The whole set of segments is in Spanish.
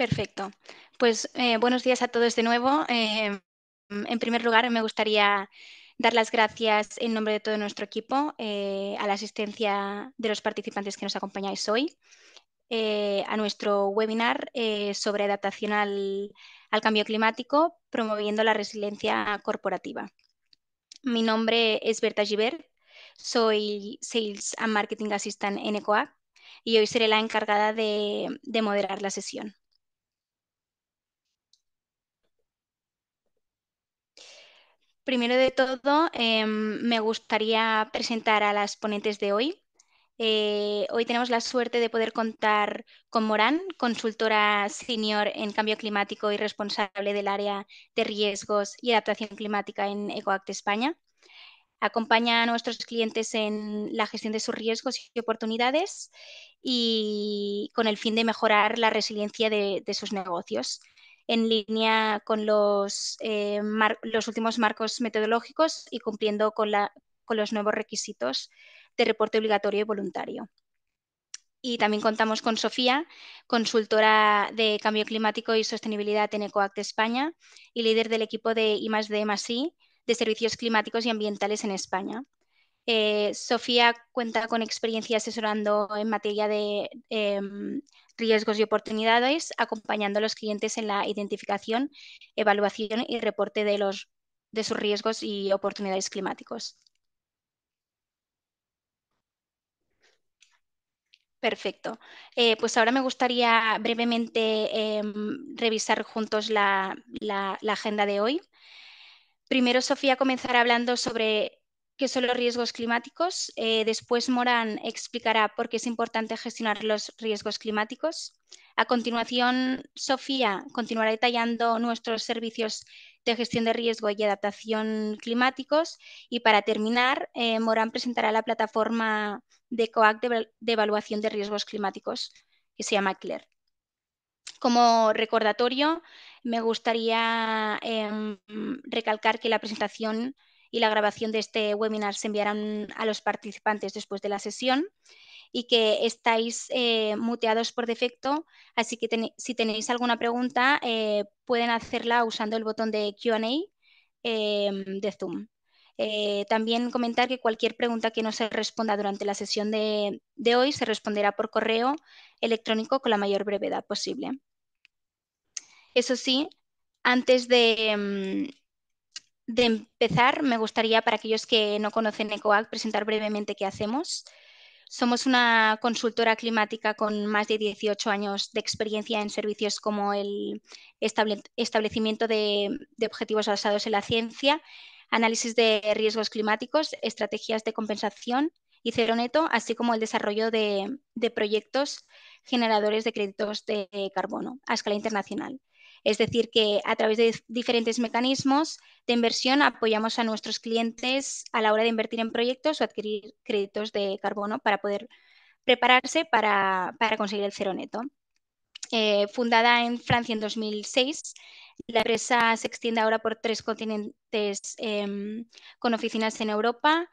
Perfecto. Pues eh, buenos días a todos de nuevo. Em, en primer lugar, me gustaría dar las gracias en nombre de todo nuestro equipo eh, a la asistencia de los participantes que nos acompañáis hoy eh, a nuestro webinar sobre adaptación al, cambio climático, promoviendo la resiliencia corporativa. Mi nombre es Berta Giver, soy Sales and Marketing Assistant en ECOAC y hoy seré la encargada de moderar la sesión. Primero de todo, em, me gustaría presentar a las ponentes de hoy. Eh, hoy tenemos la suerte de poder contar con Morán, consultora senior en cambio climático y responsable del área de riesgos y adaptación climática en EcoAct España. Acompaña a nuestros clientes en la gestión de sus riesgos y oportunidades y con el fin de mejorar la resiliencia de sus negocios en línea con eh, los, últimos marcos metodológicos y cumpliendo con, los nuevos requisitos de reporte obligatorio y voluntario. Y también contamos con Sofía, consultora de cambio climático y sostenibilidad en ECOACT España y líder del equipo de D+, I de servicios climáticos y ambientales en España. Eh, Sofía cuenta con experiencia asesorando en materia de em, riesgos y oportunidades, acompañando a los clientes en la identificación, evaluación y reporte de, los, de sus riesgos y oportunidades climáticos. Perfecto. Eh, pues ahora me gustaría brevemente em, revisar juntos la, agenda de hoy. Primero, Sofía comenzar hablando sobre qué son los riesgos climáticos. Eh, después Morán explicará por qué es importante gestionar los riesgos climáticos. A continuación, Sofía continuará detallando nuestros servicios de gestión de riesgo y adaptación climáticos. Y para terminar, eh, Morán presentará la plataforma de COAC de, evaluación de riesgos climáticos, que se llama CLER. Como recordatorio, me gustaría em, recalcar que la presentación y la grabación de este webinar se enviarán a los participantes después de la sesión y que estáis eh, muteados por defecto, así que si tenéis alguna pregunta eh, pueden hacerla usando el botón de Q&A em, de Zoom. Eh, también comentar que cualquier pregunta que no se responda durante la sesión de hoy se responderá por correo electrónico con la mayor brevedad posible. Eso sí, antes de, em, de empezar, me gustaría, para aquellos que no conocen ECOAC, presentar brevemente qué hacemos. Somos una consultora climática con más de 18 años de experiencia en servicios como el establecimiento de, objetivos basados en la ciencia, análisis de riesgos climáticos, estrategias de compensación y cero neto, así como el desarrollo de proyectos generadores de créditos de carbono a escala internacional. Es decir, que a través de diferentes mecanismos de inversión apoyamos a nuestros clientes a la hora de invertir en proyectos o adquirir créditos de carbono para poder prepararse para, conseguir el cero neto. Eh, fundada en Francia en 2006, la empresa se extiende ahora por tres continentes em, con oficinas en Europa,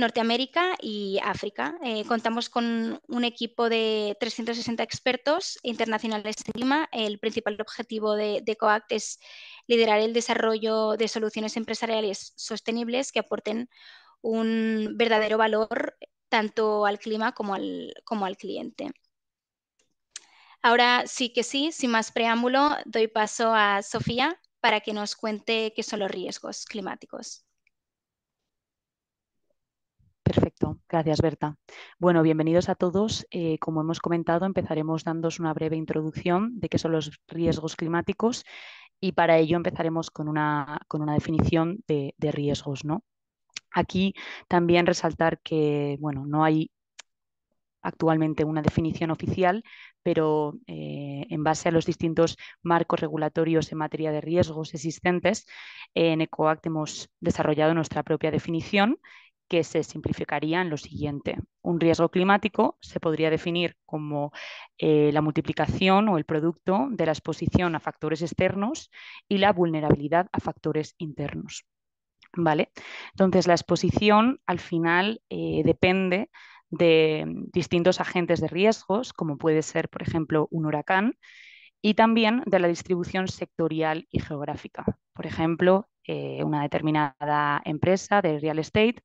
Norteamérica y África. Eh, contamos con un equipo de 360 expertos internacionales en clima. El principal objetivo de, COACT es liderar el desarrollo de soluciones empresariales sostenibles que aporten un verdadero valor tanto al clima como al cliente. Ahora sí que sí, sin más preámbulo, doy paso a Sofía para que nos cuente qué son los riesgos climáticos. Perfecto, gracias Berta. Bueno, bienvenidos a todos. Eh, como hemos comentado, empezaremos dándos una breve introducción de qué son los riesgos climáticos y para ello empezaremos con una, con una definición de, riesgos. ¿no? Aquí también resaltar que bueno, no hay actualmente una definición oficial, pero eh, en base a los distintos marcos regulatorios en materia de riesgos existentes, en ECOACT hemos desarrollado nuestra propia definición que se simplificaría en lo siguiente. Un riesgo climático se podría definir como eh, la multiplicación o el producto de la exposición a factores externos y la vulnerabilidad a factores internos. ¿Vale? Entonces, la exposición al final eh, depende de distintos agentes de riesgos, como puede ser, por ejemplo, un huracán, y también de la distribución sectorial y geográfica. Por ejemplo, eh, una determinada empresa de real estate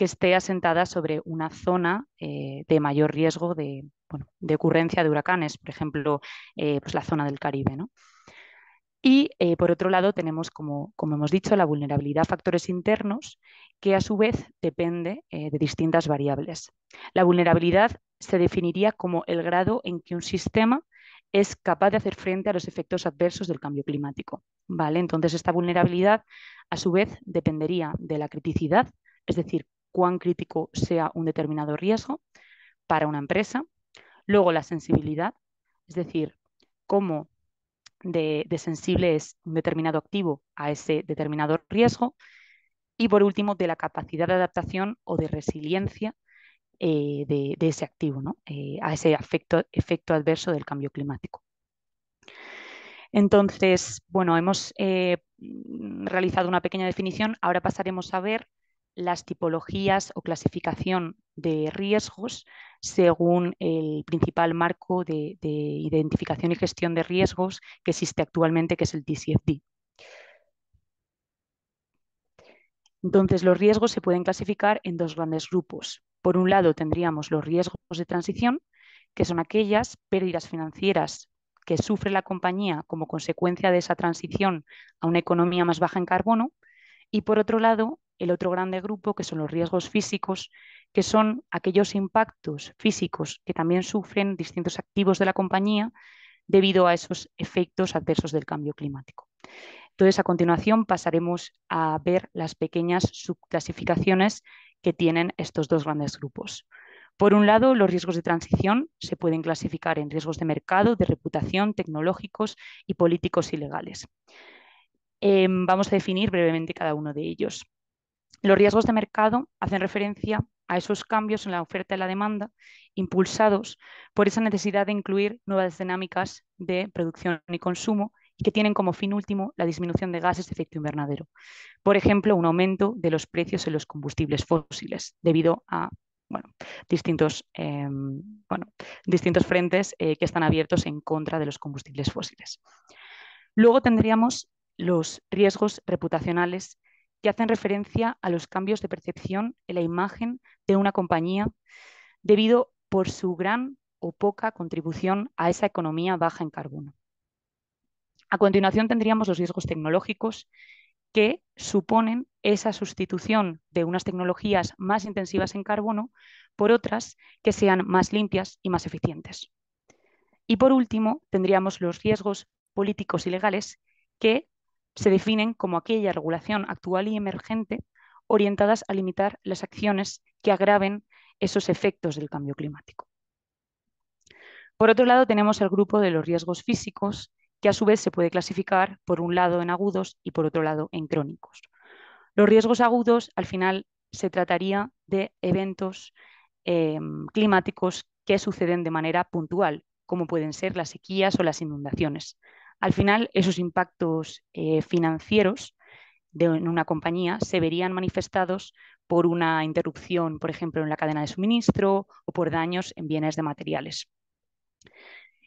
que esté asentada sobre una zona eh, de mayor riesgo de, ocurrencia de huracanes, por ejemplo, eh, pues la zona del Caribe. Y eh, por otro lado tenemos, como, como, hemos dicho, la vulnerabilidad a factores internos, que a su vez depende de distintas variables. La vulnerabilidad se definiría como el grado en que un sistema es capaz de hacer frente a los efectos adversos del cambio climático. ¿vale? Entonces, esta vulnerabilidad, a su vez, dependería de la criticidad, es decir, cuán crítico sea un determinado riesgo para una empresa. Luego la sensibilidad, es decir, cómo de, sensible es un determinado activo a ese determinado riesgo. Y por último, de la capacidad de adaptación o de resiliencia eh, de, ese activo, eh, a ese efecto adverso del cambio climático. Entonces, bueno, hemos eh, realizado una pequeña definición. Ahora pasaremos a ver las tipologías o clasificación de riesgos según el principal marco de, identificación y gestión de riesgos que existe actualmente, que es el TCFD. Entonces, los riesgos se pueden clasificar en dos grandes grupos. Por un lado, tendríamos los riesgos de transición, que son aquellas pérdidas financieras que sufre la compañía como consecuencia de esa transición a una economía más baja en carbono. Y por otro lado, el otro grande grupo, que son los riesgos físicos, que son aquellos impactos físicos que también sufren distintos activos de la compañía debido a esos efectos adversos del cambio climático. Entonces, a continuación pasaremos a ver las pequeñas subclasificaciones que tienen estos dos grandes grupos. Por un lado, los riesgos de transición se pueden clasificar en riesgos de mercado, de reputación, tecnológicos y políticos y legales. Em, vamos a definir brevemente cada uno de ellos. Los riesgos de mercado hacen referencia a esos cambios en la oferta y la demanda impulsados por esa necesidad de incluir nuevas dinámicas de producción y consumo que tienen como fin último la disminución de gases de efecto invernadero. Por ejemplo, un aumento de los precios en los combustibles fósiles debido a em, distintos, frentes eh, que están abiertos en contra de los combustibles fósiles. Luego tendríamos los riesgos reputacionales que hacen referencia a los cambios de percepción en la imagen de una compañía debido por su gran o poca contribución a esa economía baja en carbono. A continuación tendríamos los riesgos tecnológicos que suponen esa sustitución de unas tecnologías más intensivas en carbono por otras que sean más limpias y más eficientes. Y por último, tendríamos los riesgos políticos y legales que se definen como aquella regulación actual y emergente orientadas a limitar las acciones que agraven esos efectos del cambio climático. Por otro lado, tenemos el grupo de los riesgos físicos, que a su vez se puede clasificar por un lado en agudos y por otro lado en crónicos. Los riesgos agudos, al final, se trataría de eventos em, climáticos que suceden de manera puntual, como pueden ser las sequías o las inundaciones al final esos impactos eh, financieros de, en una compañía se verían manifestados por una interrupción, por ejemplo, en la cadena de suministro o por daños en bienes de materiales.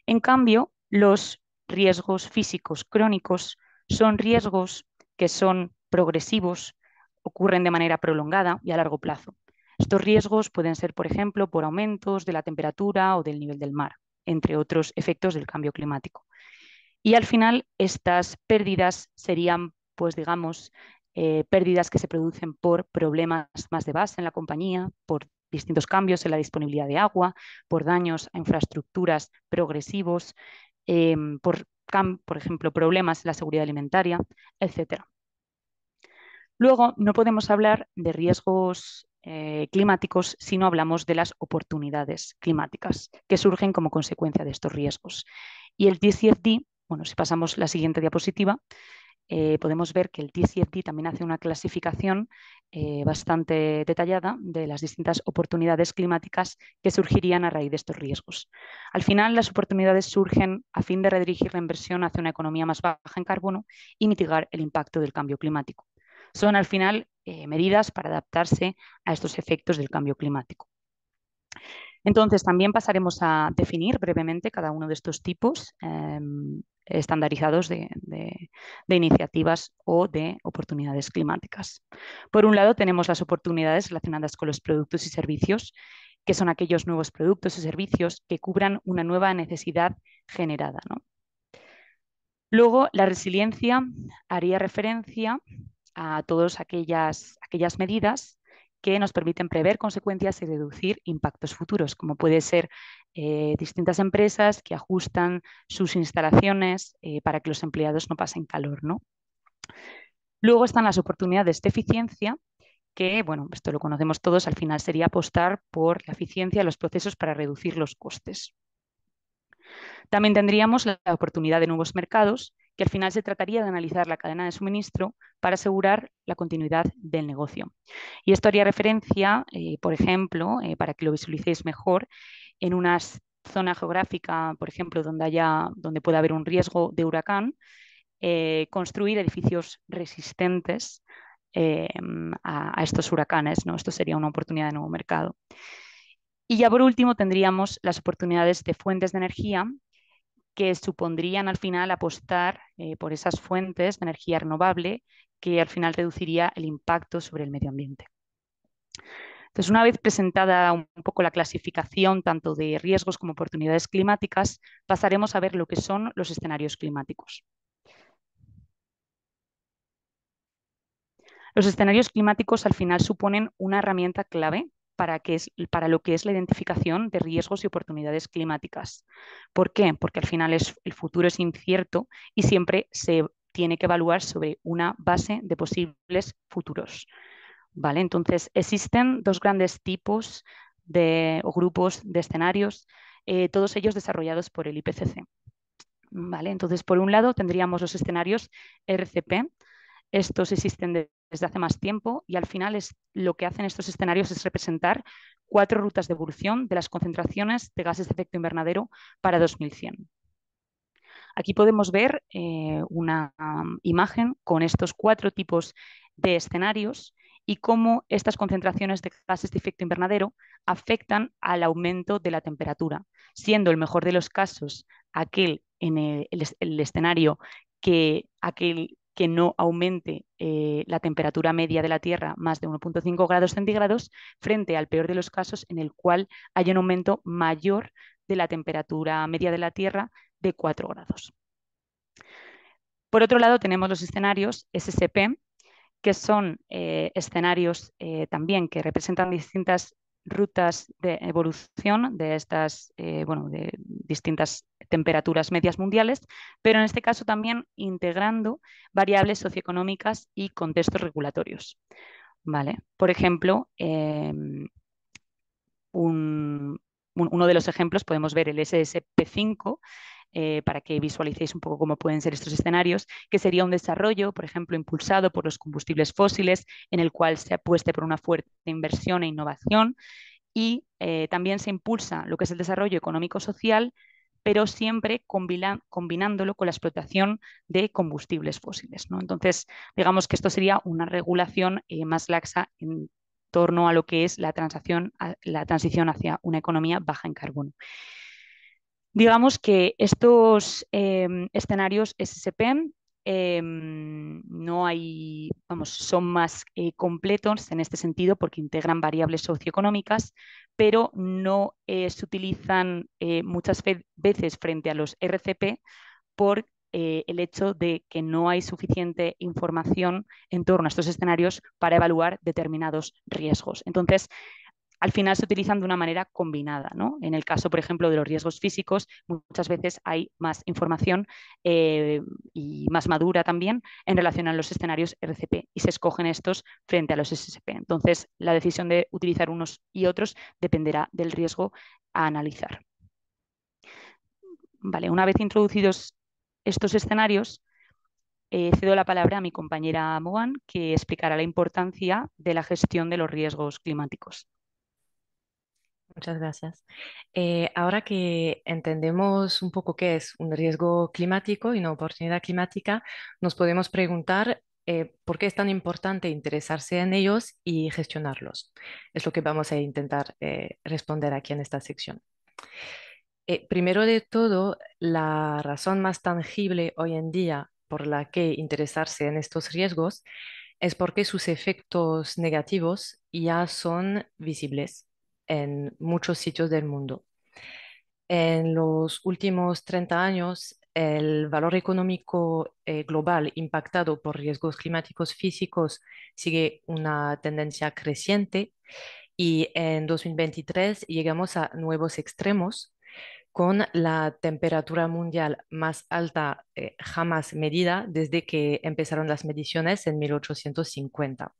En cambio, los riesgos físicos crónicos son riesgos que son progresivos, ocurren de manera prolongada y a largo plazo. Estos riesgos pueden ser, por ejemplo, por aumentos de la temperatura o del nivel del mar, entre otros efectos del cambio climático. Y al final estas pérdidas serían, pues digamos, eh, pérdidas que se producen por problemas más de base en la compañía, por distintos cambios en la disponibilidad de agua, por daños a infraestructuras progresivos, em, por, por ejemplo, problemas en la seguridad alimentaria, etc. Luego, no podemos hablar de riesgos eh, climáticos si no hablamos de las oportunidades climáticas que surgen como consecuencia de estos riesgos. Y el TCFD bueno, si pasamos la siguiente diapositiva, eh, podemos ver que el TCFD también hace una clasificación eh, bastante detallada de las distintas oportunidades climáticas que surgirían a raíz de estos riesgos. Al final, las oportunidades surgen a fin de redirigir la inversión hacia una economía más baja en carbono y mitigar el impacto del cambio climático. Son al final eh, medidas para adaptarse a estos efectos del cambio climático. Entonces, también pasaremos a definir brevemente cada uno de estos tipos em, estandarizados de, iniciativas o de oportunidades climáticas. Por un lado, tenemos las oportunidades relacionadas con los productos y servicios, que son aquellos nuevos productos y servicios que cubran una nueva necesidad generada. Luego, la resiliencia haría referencia a todas aquellas, aquellas medidas que nos permiten prever consecuencias y reducir impactos futuros, como puede ser eh, distintas empresas que ajustan sus instalaciones eh, para que los empleados no pasen calor. ¿no? Luego están las oportunidades de eficiencia, que, bueno, esto lo conocemos todos, al final sería apostar por la eficiencia de los procesos para reducir los costes. También tendríamos la oportunidad de nuevos mercados, que al final se trataría de analizar la cadena de suministro para asegurar la continuidad del negocio. Y esto haría referencia, eh, por ejemplo, eh, para que lo visualicéis mejor, en una zona geográfica, por ejemplo, donde, haya, pueda haber un riesgo de huracán, eh, construir edificios resistentes em, a, a, estos huracanes. ¿no? Esto sería una oportunidad de nuevo mercado. Y ya por último tendríamos las oportunidades de fuentes de energía que supondrían al final apostar eh, por esas fuentes de energía renovable que al final reduciría el impacto sobre el medio ambiente. Entonces, una vez presentada un poco la clasificación tanto de riesgos como oportunidades climáticas, pasaremos a ver lo que son los escenarios climáticos. Los escenarios climáticos al final suponen una herramienta clave para, es, para lo que es la identificación de riesgos y oportunidades climáticas. ¿Por qué? Porque al final es, el futuro es incierto y siempre se tiene que evaluar sobre una base de posibles futuros. ¿Vale? Entonces, existen dos grandes tipos de, o grupos de escenarios, eh, todos ellos desarrollados por el IPCC. ¿Vale? Entonces, por un lado, tendríamos los escenarios RCP. Estos existen de desde hace más tiempo y al final es, lo que hacen estos escenarios es representar cuatro rutas de evolución de las concentraciones de gases de efecto invernadero para 2100. Aquí podemos ver eh, una um, imagen con estos cuatro tipos de escenarios y cómo estas concentraciones de gases de efecto invernadero afectan al aumento de la temperatura, siendo el mejor de los casos aquel en el, el escenario que aquel que no aumente eh, la temperatura media de la Tierra más de 1.5 grados centígrados, frente al peor de los casos en el cual hay un aumento mayor de la temperatura media de la Tierra de 4 grados. Por otro lado, tenemos los escenarios SSP, que son eh, escenarios eh, también que representan distintas rutas de evolución de estas eh, de distintas temperaturas medias mundiales, pero en este caso también integrando variables socioeconómicas y contextos regulatorios. ¿Vale? Por ejemplo, em, uno de los ejemplos podemos ver el SSP5, eh, para que visualicéis un poco cómo pueden ser estos escenarios, que sería un desarrollo, por ejemplo, impulsado por los combustibles fósiles, en el cual se apueste por una fuerte inversión e innovación, y eh, también se impulsa lo que es el desarrollo económico-social, pero siempre combinándolo con la explotación de combustibles fósiles. Entonces, digamos que esto sería una regulación eh, más laxa en torno a lo que es la transición hacia una economía baja en carbono. Digamos que estos em, escenarios SSP em, no hay, vamos, son más eh, completos en este sentido porque integran variables socioeconómicas, pero no eh, se utilizan eh, muchas veces frente a los RCP por el hecho de que no hay suficiente información en torno a estos escenarios para evaluar determinados riesgos. Entonces, al final se utilizan de una manera combinada. ¿no? En el caso, por ejemplo, de los riesgos físicos, muchas veces hay más información eh, y más madura también en relación a los escenarios RCP y se escogen estos frente a los SSP. Entonces, la decisión de utilizar unos y otros dependerá del riesgo a analizar. Vale, una vez introducidos estos escenarios, eh, cedo la palabra a mi compañera Moan, que explicará la importancia de la gestión de los riesgos climáticos. Muchas gracias. Eh, ahora que entendemos un poco qué es un riesgo climático y una oportunidad climática, nos podemos preguntar eh, por qué es tan importante interesarse en ellos y gestionarlos. Es lo que vamos a intentar eh, responder aquí en esta sección. primero de todo, la razón más tangible hoy en día por la que interesarse en estos riesgos es porque sus efectos negativos ya son visibles en muchos sitios del mundo. En los últimos 30 años, el valor económico eh, global impactado por riesgos climáticos físicos sigue una tendencia creciente y en 2023 llegamos a nuevos extremos con la temperatura mundial más alta eh, jamás medida desde que empezaron las mediciones en 1850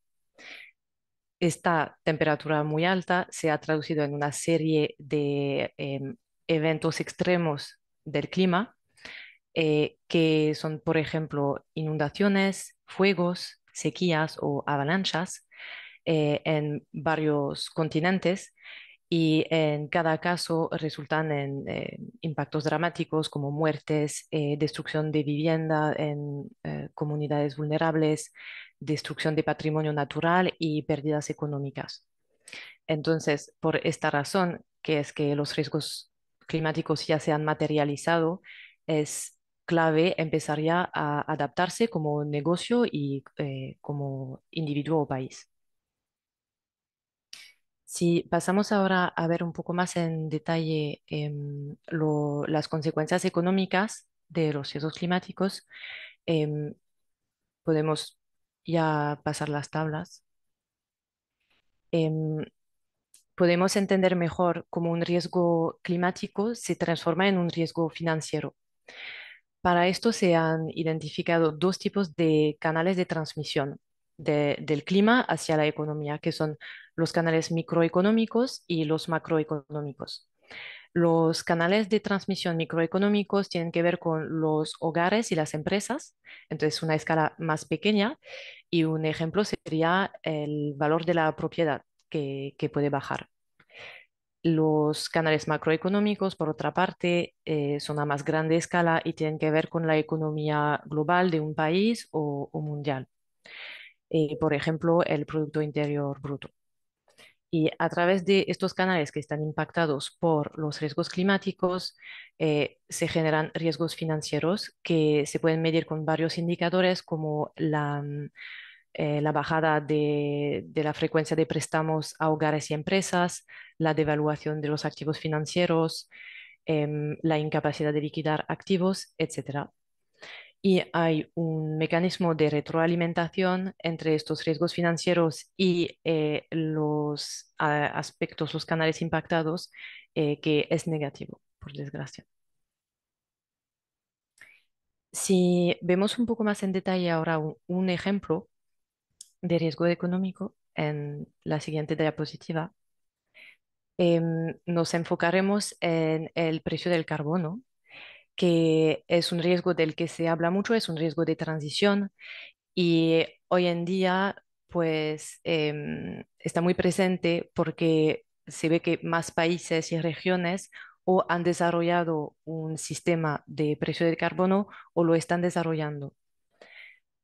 esta temperatura muy alta se ha traducido en una serie de em, eventos extremos del clima, eh, que son, por ejemplo, inundaciones, fuegos, sequías o avalanchas eh, en varios continentes y en cada caso resultan en eh, impactos dramáticos como muertes, eh, destrucción de vivienda en eh, comunidades vulnerables, destrucción de patrimonio natural y pérdidas económicas. Entonces, por esta razón, que es que los riesgos climáticos ya se han materializado, es clave empezar ya a adaptarse como negocio y como individuo o país. Si pasamos ahora a ver un poco más en detalle em, las consecuencias económicas de los riesgos climáticos, em, podemos ya pasar las tablas. Em, podemos entender mejor cómo un riesgo climático se transforma en un riesgo financiero. Para esto se han identificado dos tipos de canales de transmisión del clima hacia la economía, que son los canales microeconómicos y los macroeconómicos. Los canales de transmisión microeconómicos tienen que ver con los hogares y las empresas, entonces una escala más pequeña y un ejemplo sería el valor de la propiedad que, puede bajar. Los canales macroeconómicos, por otra parte, eh, son a más grande escala y tienen que ver con la economía global de un país o, mundial. Eh, por ejemplo, el Producto Interior Bruto. Y a través de estos canales que están impactados por los riesgos climáticos, eh, se generan riesgos financieros que se pueden medir con varios indicadores como la, mm, eh, bajada de, la frecuencia de préstamos a hogares y empresas, la devaluación de los activos financieros, em, la incapacidad de liquidar activos, etc y hay un mecanismo de retroalimentación entre estos riesgos financieros y eh, los ah, aspectos, los canales impactados, eh, que es negativo, por desgracia. Si vemos un poco más en detalle ahora un, ejemplo de riesgo económico en la siguiente diapositiva, em, nos enfocaremos en el precio del carbono, que es un riesgo del que se habla mucho, es un riesgo de transición y hoy en día pues em, está muy presente porque se ve que más países y regiones o han desarrollado un sistema de precio de carbono o lo están desarrollando.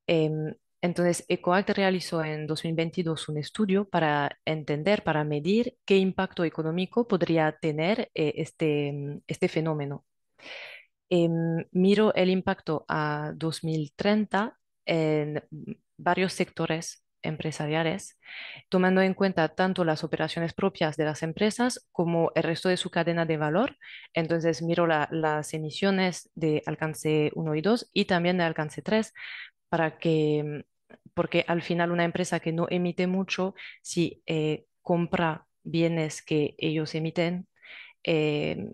Em, entonces, EcoAct realizó en 2022 un estudio para entender, para medir qué impacto económico podría tener eh, este, este fenómeno. Em, miro el impacto a 2030 en varios sectores empresariales, tomando en cuenta tanto las operaciones propias de las empresas como el resto de su cadena de valor. Entonces miro las emisiones de alcance 1 y 2 y también de alcance 3 para que, porque al final una empresa que no emite mucho, si eh, compra bienes que ellos emiten, em,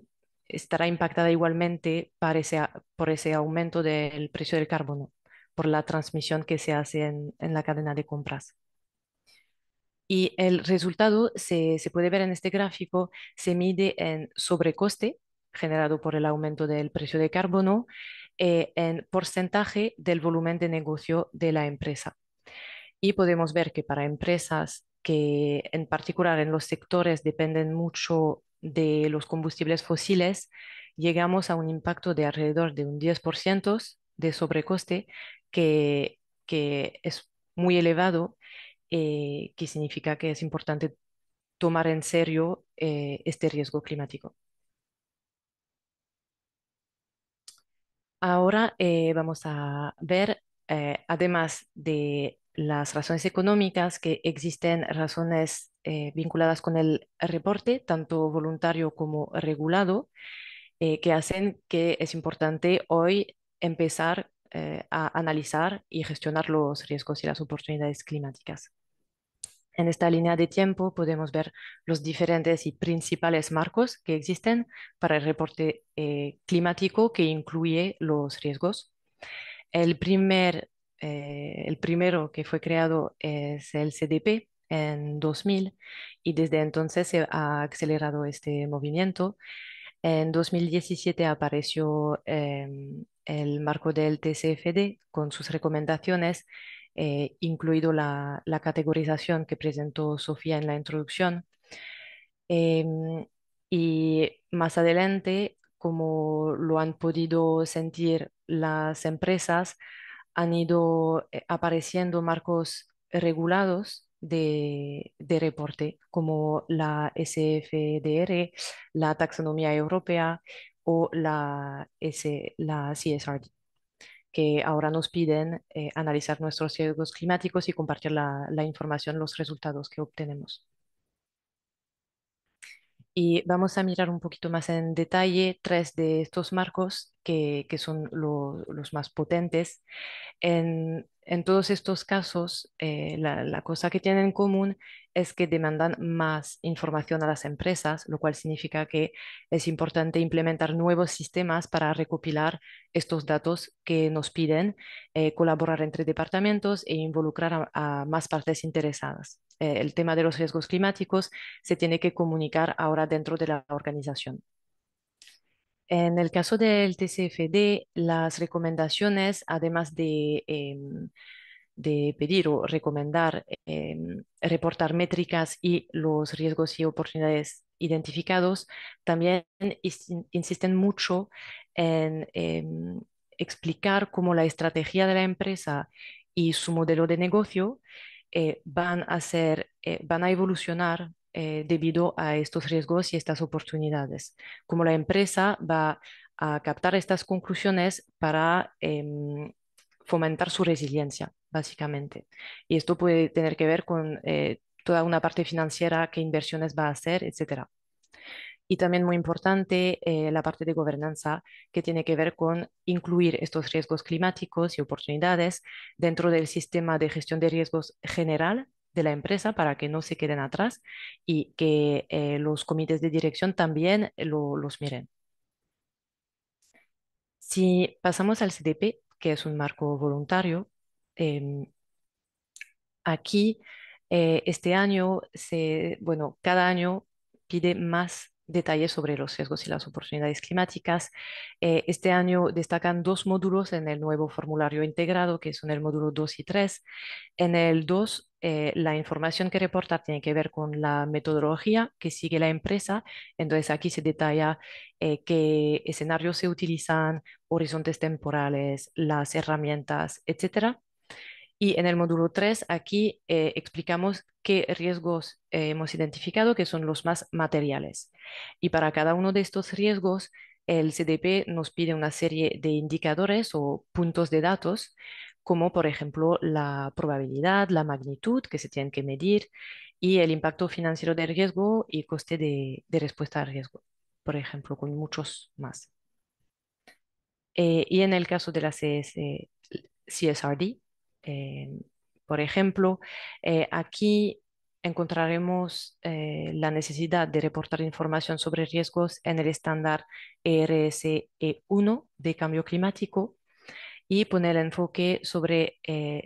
estará impactada igualmente por ese, aumento del precio del carbono, por la transmisión que se hace en, la cadena de compras. Y el resultado se, puede ver en este gráfico, se mide en sobrecoste generado por el aumento del precio de carbono, eh, en porcentaje del volumen de negocio de la empresa. Y podemos ver que para empresas que en particular en los sectores dependen mucho de los combustibles fósiles, llegamos a un impacto de alrededor de un 10% de sobrecoste, que, que, es muy elevado, eh, que significa que es importante tomar en serio eh, este riesgo climático. Ahora eh, vamos a ver, además de las razones económicas, que existen razones eh, vinculadas con el reporte, tanto voluntario como regulado, eh, que hacen que es importante hoy empezar eh, a analizar y gestionar los riesgos y las oportunidades climáticas. En esta línea de tiempo podemos ver los diferentes y principales marcos que existen para el reporte climático que incluye los riesgos. El primer eh, el primero que fue creado es el CDP en 2000 y desde entonces se ha acelerado este movimiento. En 2017 apareció em, el marco del TCFD con sus recomendaciones, eh, incluido la, la, categorización que presentó Sofía en la introducción. Em, y más adelante, como lo han podido sentir las empresas, han ido eh, apareciendo marcos regulados de, reporte, como la SFDR, la taxonomía europea o la, la CSRD, que ahora nos piden eh, analizar nuestros riesgos climáticos y compartir la, la información, los resultados que obtenemos. Y vamos a mirar un poquito más en detalle tres de estos marcos que, son los más potentes. En, todos estos casos, eh, la, cosa que tienen en común es que demandan más información a las empresas, lo cual significa que es importante implementar nuevos sistemas para recopilar estos datos que nos piden, eh, colaborar entre departamentos e involucrar a, más partes interesadas. Eh, el tema de los riesgos climáticos se tiene que comunicar ahora dentro de la organización. En el caso del TCFD, las recomendaciones, además de, em, pedir o recomendar, em, reportar métricas y los riesgos y oportunidades identificados, también insisten mucho en em, explicar cómo la estrategia de la empresa y su modelo de negocio eh, van, a eh, van a evolucionar eh, debido a estos riesgos y estas oportunidades. Como la empresa va a captar estas conclusiones para em, fomentar su resiliencia, básicamente. Y esto puede tener que ver con eh, toda una parte financiera, qué inversiones va a hacer, etcétera y también muy importante eh, la parte de gobernanza que tiene que ver con incluir estos riesgos climáticos y oportunidades dentro del sistema de gestión de riesgos general de la empresa para que no se queden atrás y que eh, los comités de dirección también los miren. Si pasamos al CDP, que es un marco voluntario, em, aquí eh, este año, se, bueno, cada año pide más detalles sobre los riesgos y las oportunidades climáticas. Eh, este año destacan dos módulos en el nuevo formulario integrado, que son el módulo 2 y 3. En el 2, eh, la información que reporta tiene que ver con la metodología que sigue la empresa. Entonces aquí se detalla eh, qué escenarios se utilizan, horizontes temporales, las herramientas, etcétera. Y en el módulo 3, aquí eh, explicamos qué riesgos eh, hemos identificado, que son los más materiales. Y para cada uno de estos riesgos, el CDP nos pide una serie de indicadores o puntos de datos, como por ejemplo la probabilidad, la magnitud que se tienen que medir y el impacto financiero del riesgo y coste de, respuesta al riesgo, por ejemplo, con muchos más. Eh, y en el caso de la CS, CSRD, eh, por ejemplo, eh, aquí encontraremos eh, la necesidad de reportar información sobre riesgos en el estándar ERSE1 de cambio climático y poner el enfoque sobre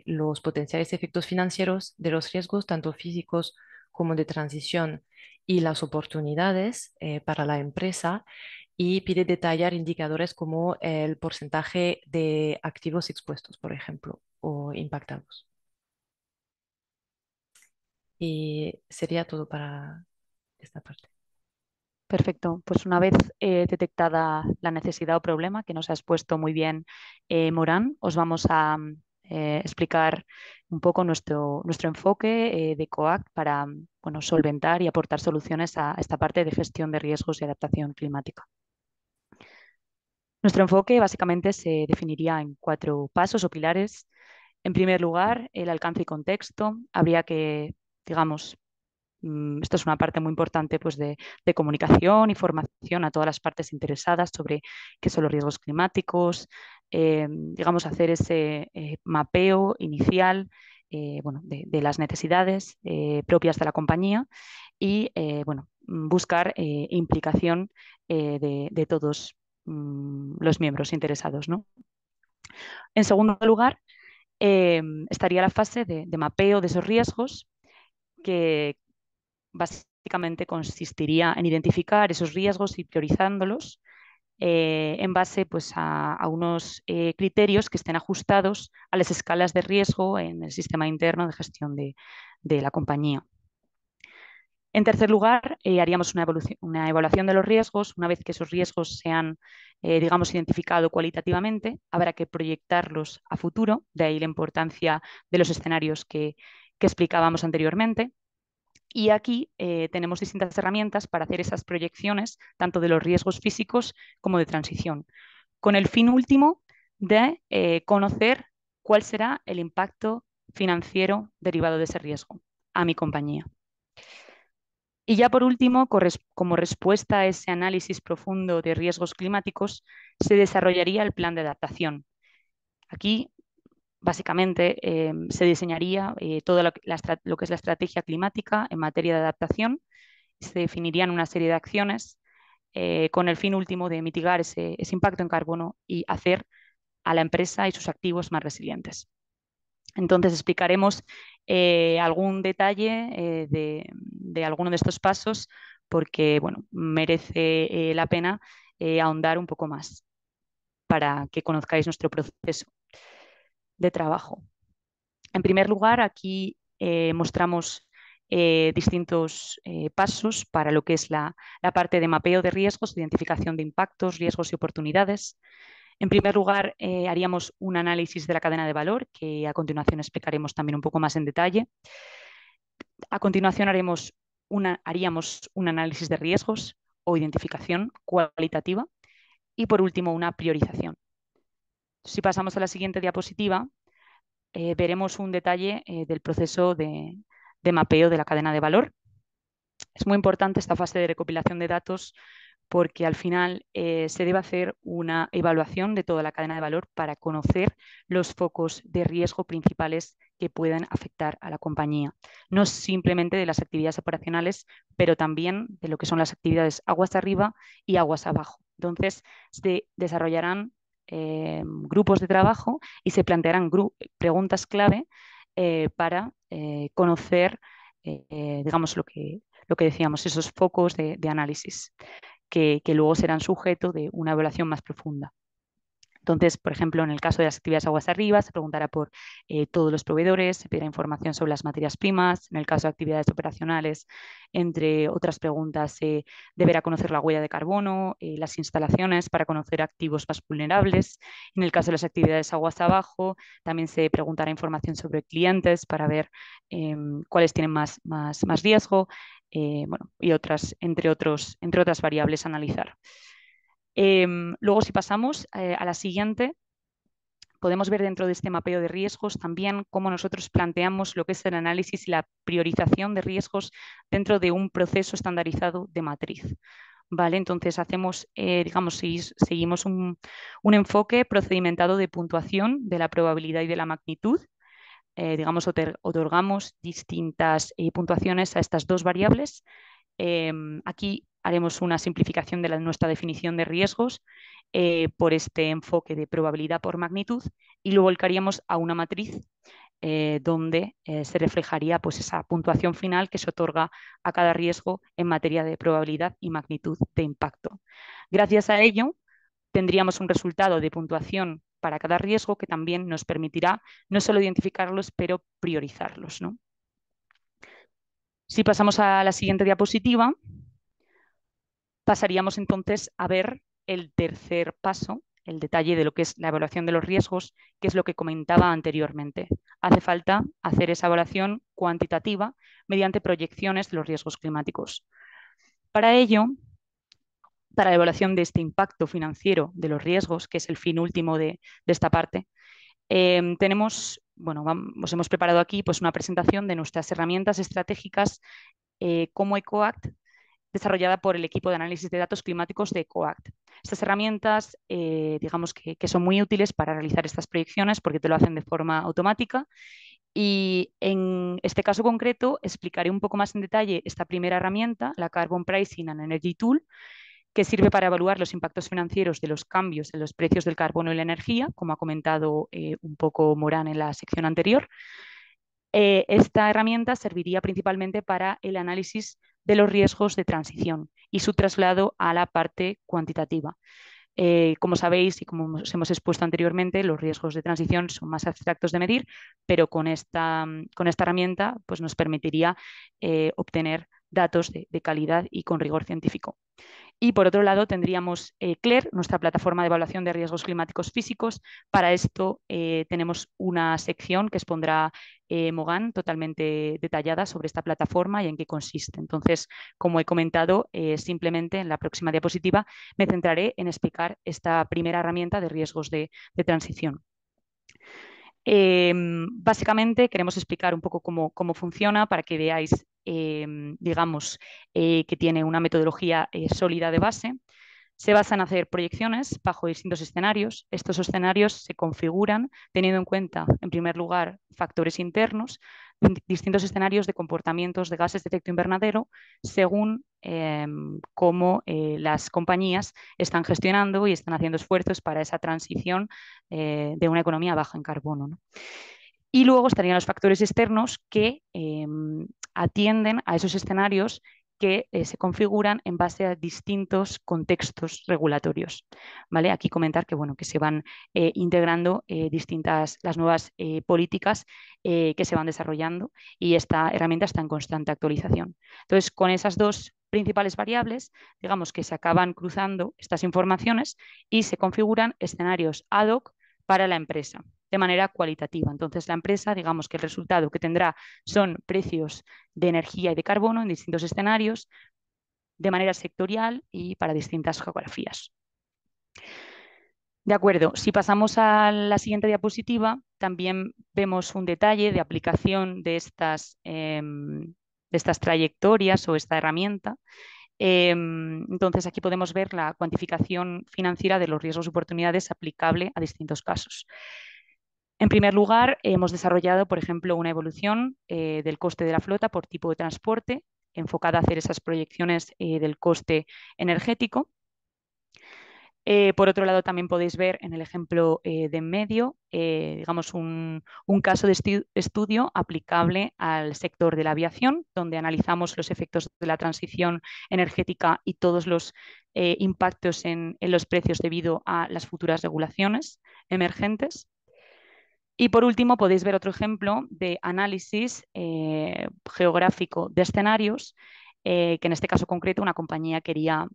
los potenciales efectos financieros de los riesgos, tanto físicos como de transición, y las oportunidades para la empresa. Y pide detallar indicadores como el porcentaje de activos expuestos, por ejemplo o impactados Y sería todo para esta parte. Perfecto. Pues una vez eh, detectada la necesidad o problema que nos ha expuesto muy bien eh, Morán, os vamos a eh, explicar un poco nuestro, nuestro enfoque de COAC para bueno, solventar y aportar soluciones a esta parte de gestión de riesgos y adaptación climática. Nuestro enfoque básicamente se definiría en cuatro pasos o pilares en primer lugar, el alcance y contexto. Habría que, digamos, mm, esto es una parte muy importante pues, de, comunicación y formación a todas las partes interesadas sobre qué son los riesgos climáticos, em, digamos, hacer ese eh, mapeo inicial eh, de, las necesidades eh, propias de la compañía y bueno, buscar implicación de, todos mm, los miembros interesados. En segundo lugar, Em, estaría la fase de, mapeo de esos riesgos, que básicamente consistiría en identificar esos riesgos y priorizándolos eh, en base pues, a, unos eh, criterios que estén ajustados a las escalas de riesgo en el sistema interno de gestión de la compañía. En tercer lugar, eh, haríamos una, evaluación de los riesgos. Una vez que esos riesgos se han, eh, digamos, identificado cualitativamente, habrá que proyectarlos a futuro, de ahí la importancia de los escenarios que, explicábamos anteriormente. Y aquí eh, tenemos distintas herramientas para hacer esas proyecciones, tanto de los riesgos físicos como de transición, con el fin último de conocer cuál será el impacto financiero derivado de ese riesgo a mi compañía. Y ya por último, como respuesta a ese análisis profundo de riesgos climáticos, se desarrollaría el plan de adaptación. Aquí, básicamente, em, se diseñaría eh, todo lo, que es la estrategia climática en materia de adaptación. Se definirían una serie de acciones eh, con el fin último de mitigar ese, impacto en carbono y hacer a la empresa y sus activos más resilientes. Entonces explicaremos eh, algún detalle eh, de, alguno de estos pasos porque bueno, merece eh, la pena ahondar un poco más para que conozcáis nuestro proceso de trabajo. En primer lugar, aquí mostramos distintos pasos para lo que es la, la parte de mapeo de riesgos, identificación de impactos, riesgos y oportunidades. En primer lugar, eh, haríamos un análisis de la cadena de valor, que a continuación explicaremos también un poco más en detalle. A continuación haremos, una, haríamos un análisis de riesgos o identificación cualitativa y por último una priorización. Si pasamos a la siguiente diapositiva, eh, veremos un detalle eh, del proceso de, de mapeo de la cadena de valor. Es muy importante esta fase de recopilación de datos porque al final eh, se debe hacer una evaluación de toda la cadena de valor para conocer los focos de riesgo principales que puedan afectar a la compañía. No simplemente de las actividades operacionales, pero también de lo que son las actividades aguas arriba y aguas abajo. Entonces, se desarrollarán eh, grupos de trabajo y se plantearán preguntas clave eh, para conocer, digamos, lo que, lo que decíamos, esos focos de análisis que, luego serán sujeto de una evaluación más profunda. Entonces, por ejemplo, en el caso de las actividades aguas arriba, se preguntará por eh, todos los proveedores, se pedirá información sobre las materias primas. En el caso de actividades operacionales, entre otras preguntas, se deberá conocer la huella de carbono, eh, las instalaciones para conocer activos más vulnerables. En el caso de las actividades aguas abajo, también se preguntará información sobre clientes para ver em, cuáles tienen más, más, más riesgo. Eh, y otras, entre, otros, entre otras variables a analizar. Em, luego, si pasamos eh, a la siguiente, podemos ver dentro de este mapeo de riesgos también cómo nosotros planteamos lo que es el análisis y la priorización de riesgos dentro de un proceso estandarizado de matriz. Vale, entonces hacemos, eh, digamos, seguimos un, un, enfoque procedimentado de puntuación de la probabilidad y de la magnitud eh, digamos, otorgamos distintas eh, puntuaciones a estas dos variables. Em, aquí haremos una simplificación de nuestra definición de riesgos eh, por este enfoque de probabilidad por magnitud y lo volcaríamos a una matriz donde se reflejaría pues, esa puntuación final que se otorga a cada riesgo en materia de probabilidad y magnitud de impacto. Gracias a ello, tendríamos un resultado de puntuación para cada riesgo que también nos permitirá no solo identificarlos, pero priorizarlos. ¿no? Si pasamos a la siguiente diapositiva, pasaríamos entonces a ver el tercer paso, el detalle de lo que es la evaluación de los riesgos, que es lo que comentaba anteriormente. Hace falta hacer esa evaluación cuantitativa mediante proyecciones de los riesgos climáticos. Para ello, para la evaluación de este impacto financiero de los riesgos, que es el fin último de, esta parte, em, tenemos, bueno, os hemos preparado aquí pues, una presentación de nuestras herramientas estratégicas eh, como ECOACT, desarrollada por el equipo de análisis de datos climáticos de ECOACT. Estas herramientas, eh, digamos que son muy útiles para realizar estas proyecciones porque te lo hacen de forma automática y en este caso concreto explicaré un poco más en detalle esta primera herramienta, la Carbon Pricing and Energy Tool, que sirve para evaluar los impactos financieros de los cambios en los precios del carbono y la energía, como ha comentado eh, un poco Morán en la sección anterior. Eh, esta herramienta serviría principalmente para el análisis de los riesgos de transición y su traslado a la parte cuantitativa. Eh, como sabéis y como os hemos expuesto anteriormente, los riesgos de transición son más abstractos de medir, pero con esta, con esta herramienta pues nos permitiría obtener datos de calidad y con rigor científico. Y por otro lado, tendríamos eh, nuestra plataforma de evaluación de riesgos climáticos físicos. Para esto eh, tenemos una sección que expondrá eh, Mogán totalmente detallada sobre esta plataforma y en qué consiste. Entonces, como he comentado, eh, simplemente en la próxima diapositiva me centraré en explicar esta primera herramienta de riesgos de, transición. Em, básicamente queremos explicar un poco cómo, cómo, funciona para que veáis Em, digamos, eh, que tiene una metodología eh, sólida de base, se basan en hacer proyecciones bajo distintos escenarios. Estos escenarios se configuran teniendo en cuenta, en primer lugar, factores internos, distintos escenarios de comportamientos de gases de efecto invernadero, según em, cómo eh, las compañías están gestionando y están haciendo esfuerzos para esa transición de una economía baja en carbono. Y luego estarían los factores externos que em, atienden a esos escenarios que eh, se configuran en base a distintos contextos regulatorios. ¿vale? Aquí comentar que, bueno, que se van eh, integrando eh, distintas, las nuevas políticas que se van desarrollando y esta herramienta está en constante actualización. Entonces, con esas dos principales variables, digamos que se acaban cruzando estas informaciones y se configuran escenarios ad hoc para la empresa de manera cualitativa. Entonces, la empresa, digamos que el resultado que tendrá son precios de energía y de carbono en distintos escenarios, de manera sectorial y para distintas geografías. De acuerdo, si pasamos a la siguiente diapositiva, también vemos un detalle de aplicación de estas, em, de estas trayectorias o esta herramienta. Em, entonces, aquí podemos ver la cuantificación financiera de los riesgos y oportunidades aplicable a distintos casos. En primer lugar, hemos desarrollado, por ejemplo, una evolución eh, del coste de la flota por tipo de transporte, enfocada a hacer esas proyecciones eh, del coste energético. Eh, por otro lado, también podéis ver en el ejemplo de en medio, digamos, un, caso de estudio aplicable al sector de la aviación, donde analizamos los efectos de la transición energética y todos los impactos en los precios debido a las futuras regulaciones emergentes. Y por último, podéis ver otro ejemplo de análisis eh, geográfico de escenarios, eh, que en este caso concreto una compañía quería,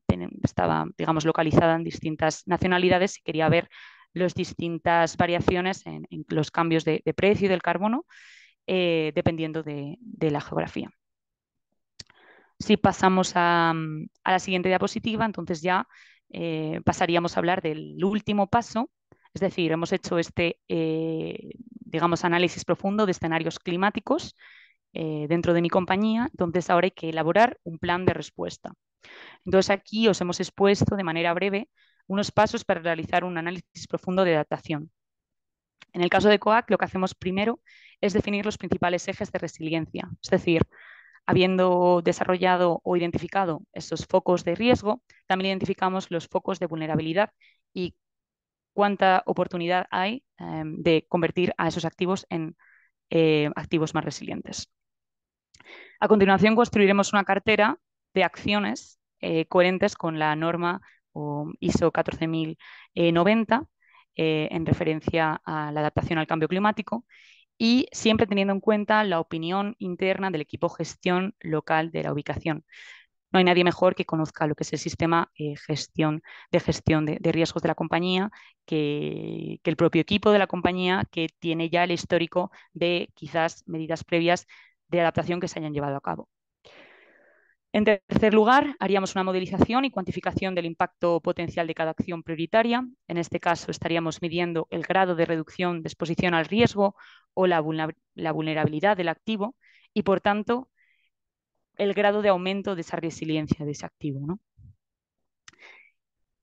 estaba, digamos, localizada en distintas nacionalidades y quería ver las distintas variaciones en, los cambios de, precio del carbono, eh, dependiendo de, la geografía. Si pasamos a, a la siguiente diapositiva, entonces ya pasaríamos a hablar del último paso, es decir, hemos hecho este, eh, digamos, análisis profundo de escenarios climáticos eh, dentro de mi compañía, entonces ahora hay que elaborar un plan de respuesta. Entonces aquí os hemos expuesto de manera breve unos pasos para realizar un análisis profundo de adaptación. En el caso de COAC, lo que hacemos primero es definir los principales ejes de resiliencia, es decir, habiendo desarrollado o identificado estos focos de riesgo, también identificamos los focos de vulnerabilidad y cuánta oportunidad hay em, de convertir a esos activos en eh, activos más resilientes. A continuación, construiremos una cartera de acciones eh, coherentes con la norma ISO 14090 eh, en referencia a la adaptación al cambio climático y siempre teniendo en cuenta la opinión interna del equipo gestión local de la ubicación, no hay nadie mejor que conozca lo que es el sistema eh, gestión, de gestión de, riesgos de la compañía, que, que el propio equipo de la compañía, que tiene ya el histórico de quizás medidas previas de adaptación que se hayan llevado a cabo. En tercer lugar, haríamos una modelización y cuantificación del impacto potencial de cada acción prioritaria. En este caso, estaríamos midiendo el grado de reducción de exposición al riesgo o la, vulnerabilidad del activo y, por tanto, el grado de aumento de esa resiliencia de ese activo. ¿no?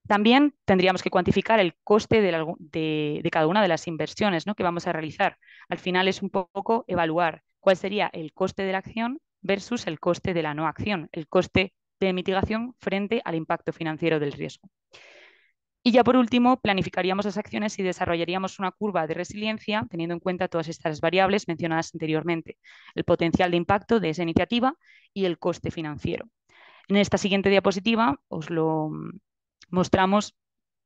También tendríamos que cuantificar el coste de, cada una de las inversiones ¿no? que vamos a realizar. Al final es un poco evaluar cuál sería el coste de la acción versus el coste de la no acción, el coste de mitigación frente al impacto financiero del riesgo. Y ya por último, planificaríamos las acciones y desarrollaríamos una curva de resiliencia teniendo en cuenta todas estas variables mencionadas anteriormente, el potencial de impacto de esa iniciativa y el coste financiero. En esta siguiente diapositiva os lo mm, mostramos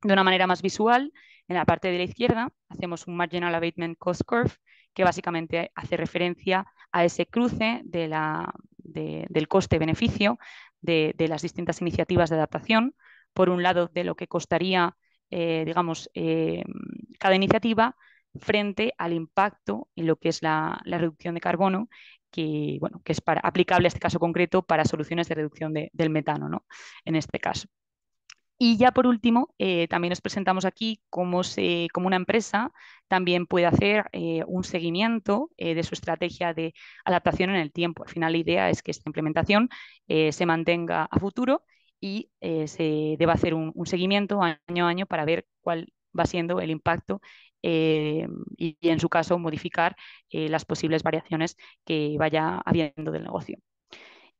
de una manera más visual. En la parte de la izquierda hacemos un Marginal Abatement Cost Curve que básicamente hace referencia a ese cruce del coste-beneficio de las distintas iniciativas de adaptación por un lado, de lo que costaría, eh, digamos, eh, cada iniciativa frente al impacto en lo que es la, reducción de carbono, que, bueno, que es para, aplicable a este caso concreto para soluciones de reducción del metano, en este caso. Y ya por último, eh, también os presentamos aquí cómo, se, una empresa también puede hacer un seguimiento de su estrategia de adaptación en el tiempo. Al final, la idea es que esta implementación se mantenga a futuro y eh, se debe hacer un, seguimiento año a año para ver cuál va siendo el impacto eh, y, en su caso modificar eh, las posibles variaciones que vaya habiendo del negocio.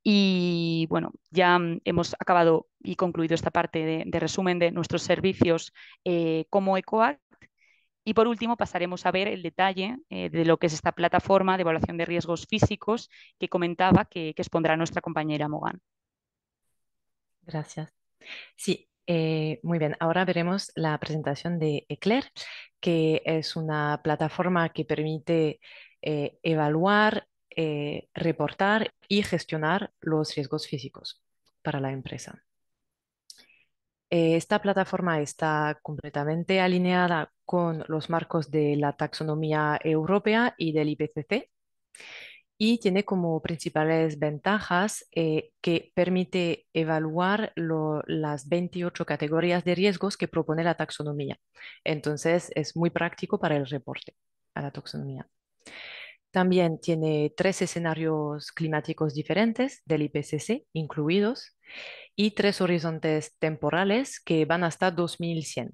Y bueno, ya mm, hemos acabado y concluido esta parte de, resumen de nuestros servicios como EcoAct y por último, pasaremos a ver el detalle de lo que es esta plataforma de evaluación de riesgos físicos que comentaba que, que expondrá nuestra compañera Mogán. Gracias. Sí, eh, muy bien. Ahora veremos la presentación de Eclair, que es una plataforma que permite eh, evaluar, eh, reportar y gestionar los riesgos físicos para la empresa. esta plataforma está completamente alineada con los marcos de la taxonomía europea y del IPCC y tiene como principales ventajas eh, que permite evaluar las 28 categorías de riesgos que propone la taxonomía. Entonces es muy práctico para el reporte a la taxonomía. También tiene tres escenarios climáticos diferentes del IPCC incluidos y tres horizontes temporales que van hasta 2100.